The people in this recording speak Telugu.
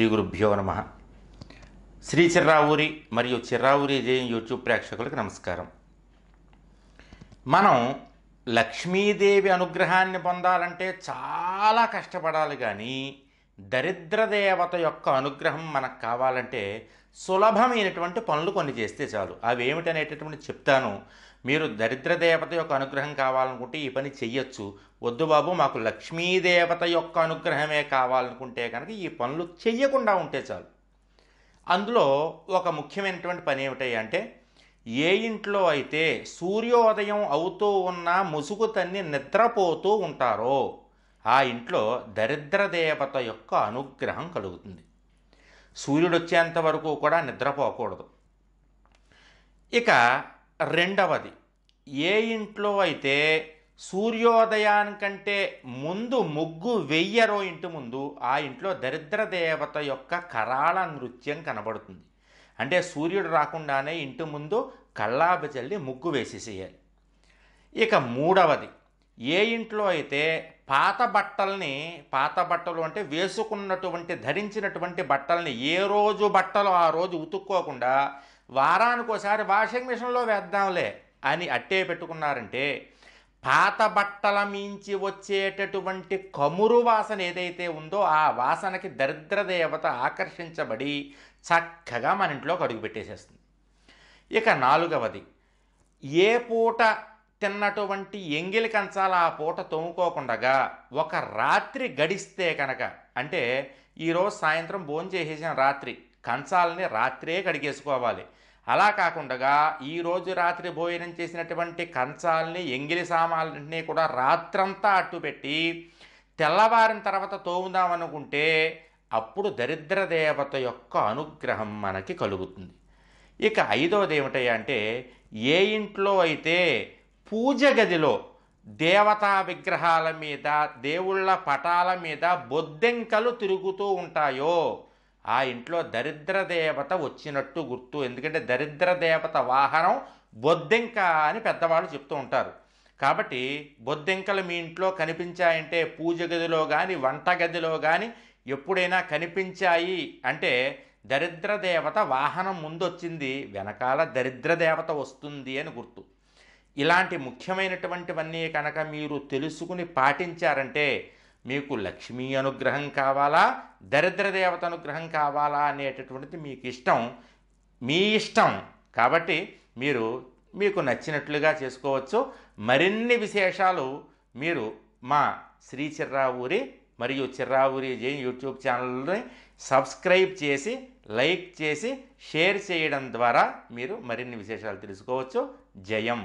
శ్రీ గురుభ్యో నమ శ్రీ చిర్రావూరి మరియు చిర్రావూరి జయం యూట్యూబ్ ప్రేక్షకులకు నమస్కారం మనం లక్ష్మీదేవి అనుగ్రహాన్ని పొందాలంటే చాలా కష్టపడాలి కానీ దరిద్రదేవత యొక్క అనుగ్రహం మనకు కావాలంటే సులభమైనటువంటి పనులు కొన్ని చేస్తే చాలు అవి ఏమిటనేటటువంటి చెప్తాను మీరు దరిద్రదేవత యొక్క అనుగ్రహం కావాలనుకుంటే ఈ పని చెయ్యొచ్చు వద్దు బాబు మాకు లక్ష్మీదేవత యొక్క అనుగ్రహమే కావాలనుకుంటే కనుక ఈ పనులు చెయ్యకుండా ఉంటే చాలు అందులో ఒక ముఖ్యమైనటువంటి పని ఏమిటాయి అంటే ఏ ఇంట్లో అయితే సూర్యోదయం అవుతూ ఉన్న ముసుగు తన్ని నిద్రపోతూ ఉంటారో ఆ ఇంట్లో దరిద్ర దేవత యొక్క అనుగ్రహం కలుగుతుంది సూర్యుడు వచ్చేంత వరకు కూడా నిద్రపోకూడదు ఇక రెండవది ఏ ఇంట్లో అయితే సూర్యోదయానికంటే ముందు ముగ్గు వెయ్యరో ఇంటి ముందు ఆ ఇంట్లో దరిద్ర దేవత యొక్క కరాళ నృత్యం కనబడుతుంది అంటే సూర్యుడు రాకుండానే ఇంటి ముందు కళ్ళాబి చల్లి ముగ్గు వేసేసేయాలి ఇక మూడవది ఏ ఇంట్లో అయితే పాత బట్టల్ని పాత బట్టలు అంటే వేసుకున్నటువంటి ధరించినటువంటి బట్టల్ని ఏ రోజు బట్టలు ఆ రోజు ఉతుక్కోకుండా వారానికి ఒకసారి వాషింగ్ మిషన్లో వేద్దాంలే అని అట్టే పెట్టుకున్నారంటే పాత బట్టల మించి వచ్చేటటువంటి కమురు వాసన ఏదైతే ఉందో ఆ వాసనకి దరిద్ర దేవత ఆకర్షించబడి చక్కగా మన ఇంట్లోకి అడుగు పెట్టేసేస్తుంది ఇక నాలుగవది ఏ పూట తిన్నటువంటి ఎంగిలి కంచాల ఆ పూట తోముకోకుండగా ఒక రాత్రి గడిస్తే కనుక అంటే ఈరోజు సాయంత్రం చేసేసిన రాత్రి కంచాలని రాత్రే కడిగేసుకోవాలి అలా కాకుండా ఈరోజు రాత్రి భోజనం చేసినటువంటి కంచాలని ఎంగిలి సామాన్లన్నీ కూడా రాత్రంతా అట్టుపెట్టి తెల్లవారిన తర్వాత తోముదాం అనుకుంటే అప్పుడు దరిద్ర దేవత యొక్క అనుగ్రహం మనకి కలుగుతుంది ఇక ఐదవది ఏమిటంటే అంటే ఏ ఇంట్లో అయితే పూజ గదిలో దేవతా విగ్రహాల మీద దేవుళ్ళ పటాల మీద బొద్దెంకలు తిరుగుతూ ఉంటాయో ఆ ఇంట్లో దరిద్ర దేవత వచ్చినట్టు గుర్తు ఎందుకంటే దరిద్ర దేవత వాహనం బొద్దెంక అని పెద్దవాళ్ళు చెప్తూ ఉంటారు కాబట్టి బొద్దెంకలు మీ ఇంట్లో కనిపించాయంటే పూజ గదిలో కానీ వంట గదిలో కానీ ఎప్పుడైనా కనిపించాయి అంటే దరిద్ర దేవత వాహనం ముందొచ్చింది వెనకాల దరిద్ర దేవత వస్తుంది అని గుర్తు ఇలాంటి ముఖ్యమైనటువంటివన్నీ కనుక మీరు తెలుసుకుని పాటించారంటే మీకు లక్ష్మీ అనుగ్రహం కావాలా దరిద్ర దేవత అనుగ్రహం కావాలా అనేటటువంటిది మీకు ఇష్టం మీ ఇష్టం కాబట్టి మీరు మీకు నచ్చినట్లుగా చేసుకోవచ్చు మరిన్ని విశేషాలు మీరు మా శ్రీ చిర్రావూరి మరియు చిర్రావూరి జైన్ యూట్యూబ్ ఛానల్ని సబ్స్క్రైబ్ చేసి లైక్ చేసి షేర్ చేయడం ద్వారా మీరు మరిన్ని విశేషాలు తెలుసుకోవచ్చు జయం